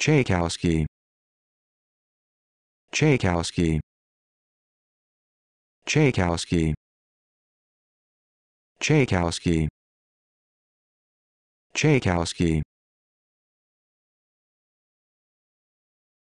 Tchaikovsky Tchaikovsky Tchaikovsky Tchaikovsky Tchaikovsky